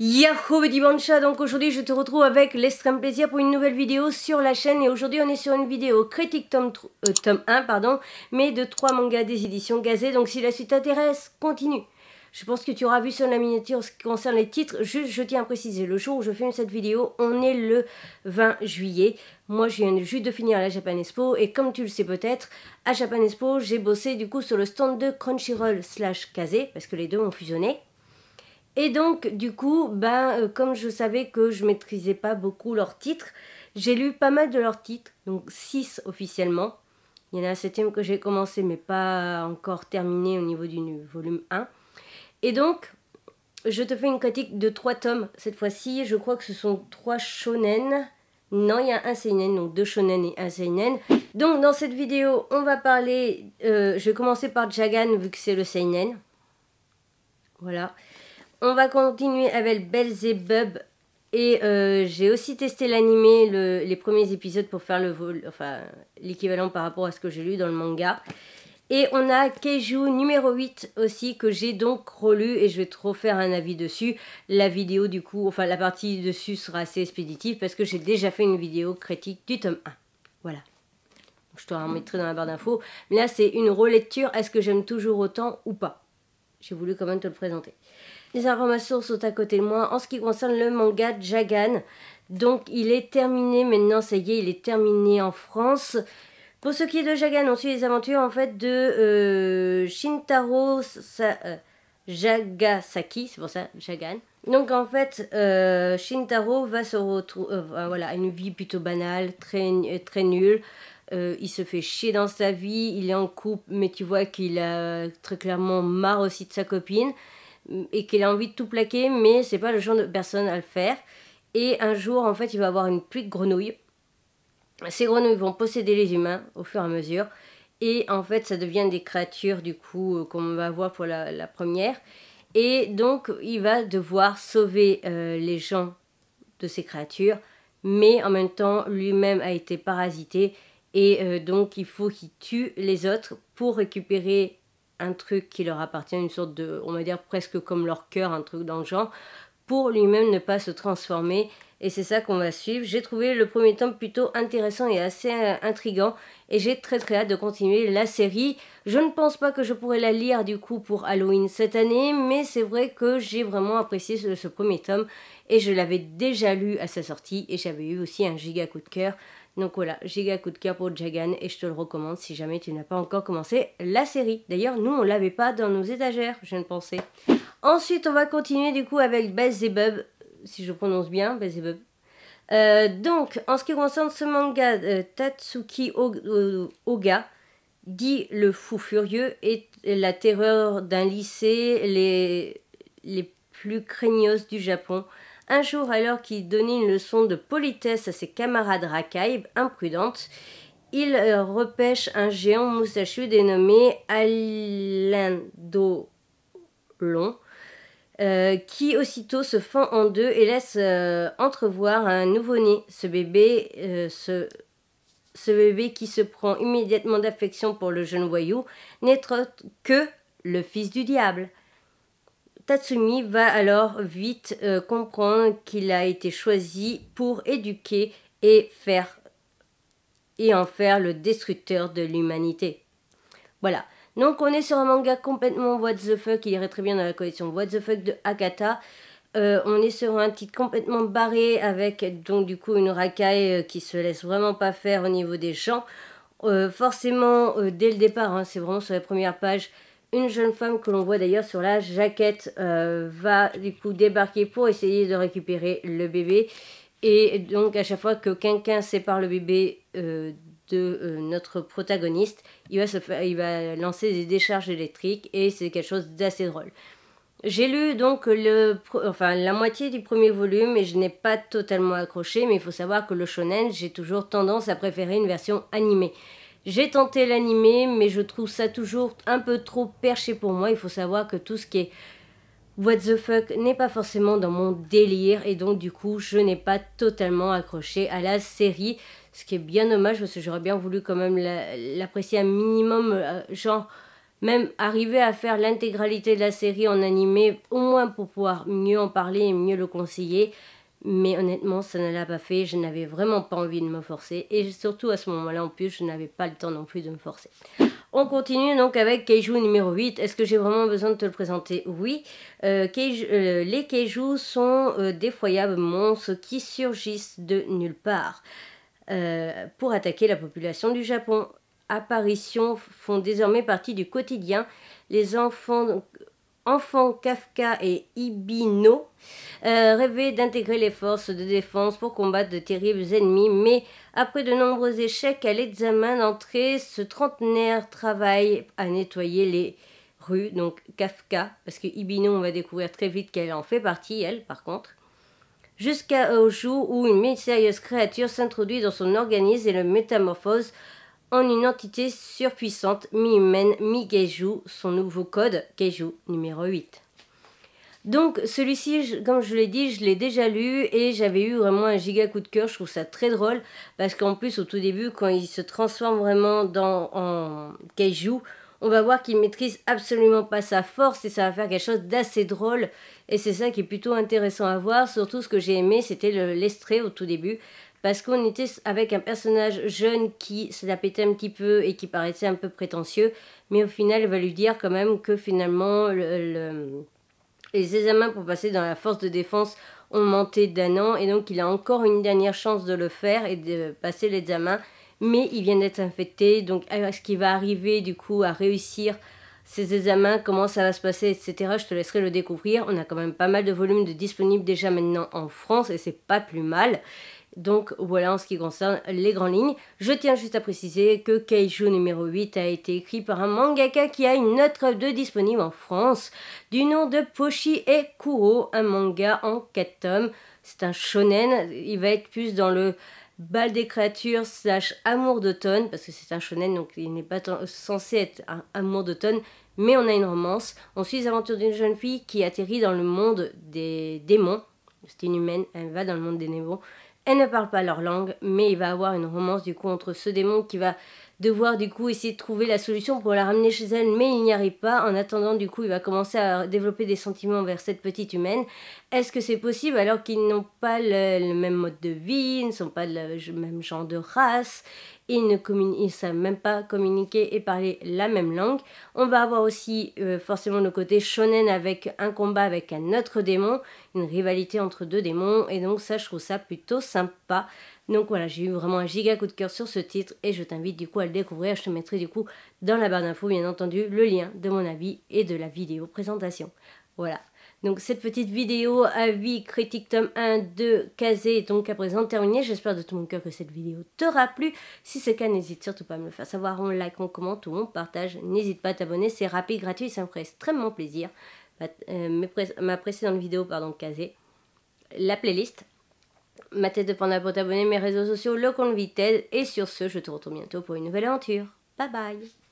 Yahoo Betty donc aujourd'hui je te retrouve avec l'extrême plaisir pour une nouvelle vidéo sur la chaîne et aujourd'hui on est sur une vidéo critique tome, 1 euh, pardon, mais de 3 mangas des éditions Gazé, donc si la suite t'intéresse, continue je pense que tu auras vu sur la miniature ce qui concerne les titres. Juste, je tiens à préciser, le jour où je filme cette vidéo, on est le 20 juillet. Moi, je viens juste de finir à la Japan Expo et comme tu le sais peut-être, à Japan Expo, j'ai bossé du coup sur le stand de Crunchyroll slash Kazé parce que les deux ont fusionné. Et donc, du coup, ben, euh, comme je savais que je maîtrisais pas beaucoup leurs titres, j'ai lu pas mal de leurs titres, donc 6 officiellement. Il y en a un septième que j'ai commencé, mais pas encore terminé au niveau du volume 1. Et donc, je te fais une critique de 3 tomes cette fois-ci. Je crois que ce sont 3 shonen. Non, il y a un seinen, donc deux shonen et un seinen. Donc dans cette vidéo, on va parler... Euh, je vais commencer par Jagan vu que c'est le seinen. Voilà. On va continuer avec Belzebub. Et euh, j'ai aussi testé l'animé, les premiers épisodes pour faire le l'équivalent par rapport à ce que j'ai lu dans le manga. Et on a Keiju numéro 8 aussi que j'ai donc relu et je vais trop faire un avis dessus. La vidéo du coup, enfin la partie dessus sera assez expéditive parce que j'ai déjà fait une vidéo critique du tome 1. Voilà. je te remettrai dans la barre d'infos. Mais là c'est une relecture, est-ce que j'aime toujours autant ou pas J'ai voulu quand même te le présenter. Les informations sont à côté de moi en ce qui concerne le manga Jagan. Donc il est terminé maintenant, ça y est, il est terminé en France. Pour ce qui est de Jagan, on suit les aventures en fait de euh, Shintaro euh, Jagasaki, c'est pour ça Jagan. Donc en fait, euh, Shintaro va se retrouver, voilà, une vie plutôt banale, très, très nulle. il se fait chier dans sa vie, il est en couple, mais tu vois qu'il a très clairement marre aussi de sa copine et qu'il a envie de tout plaquer, mais c'est pas le genre de personne à le faire. Et un jour, en fait, il va avoir une pluie de grenouilles. Ces grenouilles vont posséder les humains au fur et à mesure. Et en fait, ça devient des créatures, du coup, euh, qu'on va voir pour la, première. Et donc, il va devoir sauver euh, les gens de ces créatures, mais en même temps, lui-même a été parasité. Et euh, donc, il faut qu'il tue les autres pour récupérer un truc qui leur appartient, une sorte de, on va dire presque comme leur cœur, un truc dans le genre, pour lui-même ne pas se transformer. Et c'est ça qu'on va suivre. J'ai trouvé le premier tome plutôt intéressant et assez euh, intrigant. Et j'ai très très hâte de continuer la série. Je ne pense pas que je pourrais la lire du coup pour Halloween cette année, mais c'est vrai que j'ai vraiment apprécié ce, ce premier tome. Et je l'avais déjà lu à sa sortie et j'avais eu aussi un giga coup de cœur. Donc voilà, giga coup de cœur pour Jagan et je te le recommande si jamais tu n'as pas encore commencé la série. D'ailleurs, nous, on l'avait pas dans nos étagères, je ne pensais. Ensuite, on va continuer du coup avec Beelzebub, si je prononce bien, Beelzebub. Euh, donc, en ce qui concerne ce manga, euh, Tatsuki euh, Oga, dit le fou furieux, et la terreur d'un lycée, les, les plus craignoses du Japon un jour, alors qu'il donnait une leçon de politesse à ses camarades racailles imprudentes, il euh, repêche un géant moustachu dénommé Alain Dolon, euh, qui aussitôt se fend en deux et laisse euh, entrevoir un nouveau-né. Ce bébé, ce, bébé qui se prend immédiatement d'affection pour le jeune voyou n'est que le fils du diable. Tatsumi va alors vite euh, comprendre qu'il a été choisi pour éduquer et faire et en faire le destructeur de l'humanité. Voilà. Donc on est sur un manga complètement what the fuck, il irait très bien dans la collection what the fuck de Akata. Euh, on est sur un titre complètement barré avec donc du coup une racaille euh, qui se laisse vraiment pas faire au niveau des gens. forcément, dès le départ, hein, c'est vraiment sur les premières pages, une jeune femme que l'on voit d'ailleurs sur la jaquette euh, va du coup débarquer pour essayer de récupérer le bébé. Et donc à chaque fois que quelqu'un sépare le bébé euh, de euh, notre protagoniste, il va, se il va lancer des décharges électriques et c'est quelque chose d'assez drôle. J'ai lu donc le, enfin, la moitié du premier volume et je n'ai pas totalement accroché, mais il faut savoir que le shonen, j'ai toujours tendance à préférer une version animée. J'ai tenté l'animer mais je trouve ça toujours un peu trop perché pour moi. Il faut savoir que tout ce qui est What the fuck n'est pas forcément dans mon délire et donc du coup je n'ai pas totalement accroché à la série, ce qui est bien dommage parce que j'aurais bien voulu quand même l'apprécier un minimum, euh, genre même arriver à faire l'intégralité de la série en animé au moins pour pouvoir mieux en parler et mieux le conseiller. Mais honnêtement, ça ne l'a pas fait. Je n'avais vraiment pas envie de me forcer. Et surtout à ce moment-là, en plus, je n'avais pas le temps non plus de me forcer. On continue donc avec Keiju numéro 8. Est-ce que j'ai vraiment besoin de te le présenter Oui. Euh, euh, les Keiju sont euh, des foyables monstres qui surgissent de nulle part pour attaquer la population du Japon. Apparitions font désormais partie du quotidien. Les enfants enfants Kafka et Ibino euh, rêvaient d'intégrer les forces de défense pour combattre de terribles ennemis, mais après de nombreux échecs à l'examen d'entrée, ce trentenaire travaille à nettoyer les rues, donc Kafka, parce que Ibino, on va découvrir très vite qu'elle en fait partie, elle, par contre, jusqu'au jour où une mystérieuse créature s'introduit dans son organisme et le métamorphose en une entité surpuissante, mi-humaine, mi son nouveau code, Kejou numéro 8. Donc celui-ci, comme je l'ai dit, je l'ai déjà lu et j'avais eu vraiment un giga coup de cœur, je trouve ça très drôle, parce qu'en plus au tout début, quand il se transforme vraiment dans, en geiju, on va voir qu'il maîtrise absolument pas sa force et ça va faire quelque chose d'assez drôle. Et c'est ça qui est plutôt intéressant à voir. Surtout, ce que j'ai aimé, c'était l'estrait au tout début. Parce qu'on était avec un personnage jeune qui se la pétait un petit peu et qui paraissait un peu prétentieux. Mais au final, il va lui dire quand même que finalement, les examens pour passer dans la force de défense ont monté d'un an. Et donc, il a encore une dernière chance de le faire et de passer l'examen mais il vient d'être infecté, donc est-ce qu'il va arriver du coup à réussir ses examens, comment ça va se passer, etc. Je te laisserai le découvrir. On a quand même pas mal de volumes de disponibles déjà maintenant en France et c'est pas plus mal. Donc voilà en ce qui concerne les grandes lignes. Je tiens juste à préciser que Kaiju numéro 8 a été écrit par un mangaka qui a une autre de disponible en France du nom de Poshi et Kuro, un manga en 4 tomes. C'est un shonen, il va être plus dans le Bal des créatures slash amour d'automne, parce que c'est un shonen, donc il n'est pas censé être un amour d'automne, mais on a une romance. On suit les aventures d'une jeune fille qui atterrit dans le monde des démons. C'est une humaine, elle va dans le monde des démons. Elle ne parle pas leur langue, mais il va avoir une romance du coup entre ce démon qui va devoir du coup essayer de trouver la solution pour la ramener chez elle, mais il n'y arrive pas. En attendant, du coup, il va commencer à développer des sentiments vers cette petite humaine. Est-ce que c'est possible alors qu'ils n'ont pas le, même mode de vie, ils ne sont pas le même genre de race, ils ne ils savent même pas communiquer et parler la même langue. On va avoir aussi euh, forcément le côté shonen avec un combat avec un autre démon, une rivalité entre deux démons, et donc ça, je trouve ça plutôt sympa. Donc voilà, j'ai eu vraiment un giga coup de cœur sur ce titre et je t'invite du coup à le découvrir. Je te mettrai du coup dans la barre d'infos, bien entendu, le lien de mon avis et de la vidéo présentation. Voilà. Donc cette petite vidéo avis critique tome 1, 2, casé est donc à présent terminée. J'espère de tout mon cœur que cette vidéo t'aura plu. Si c'est le cas, n'hésite surtout pas à me le faire savoir. en like, on commente ou on partage. N'hésite pas à t'abonner, c'est rapide, gratuit, ça me ferait extrêmement plaisir. Ma, euh, ma précédente vidéo, pardon, casé, la playlist ma tête de pour t'abonner, mes réseaux sociaux, le compte Vitel. Et sur ce, je te retrouve bientôt pour une nouvelle aventure. Bye bye